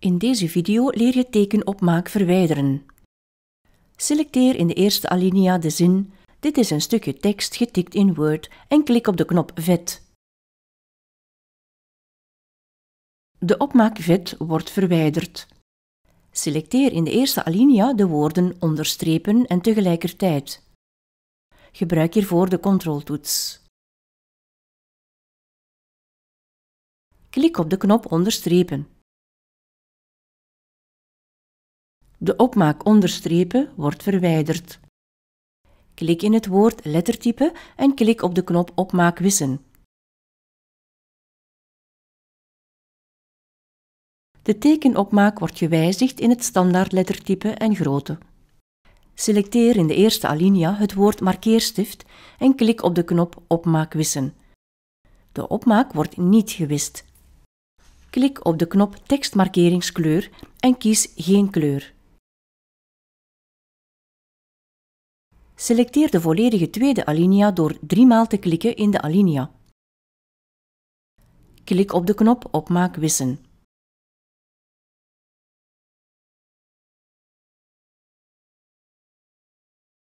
In deze video leer je tekenopmaak verwijderen. Selecteer in de eerste alinea de zin Dit is een stukje tekst getikt in Word en klik op de knop Vet. De opmaak Vet wordt verwijderd. Selecteer in de eerste alinea de woorden onderstrepen en tegelijkertijd. Gebruik hiervoor de controltoets. Klik op de knop Onderstrepen. De opmaak onderstrepen wordt verwijderd. Klik in het woord lettertype en klik op de knop opmaak wissen. De tekenopmaak wordt gewijzigd in het standaard lettertype en grootte. Selecteer in de eerste alinea het woord markeerstift en klik op de knop opmaak wissen. De opmaak wordt niet gewist. Klik op de knop tekstmarkeringskleur en kies geen kleur. Selecteer de volledige tweede alinea door driemaal te klikken in de alinea. Klik op de knop Opmaak wissen.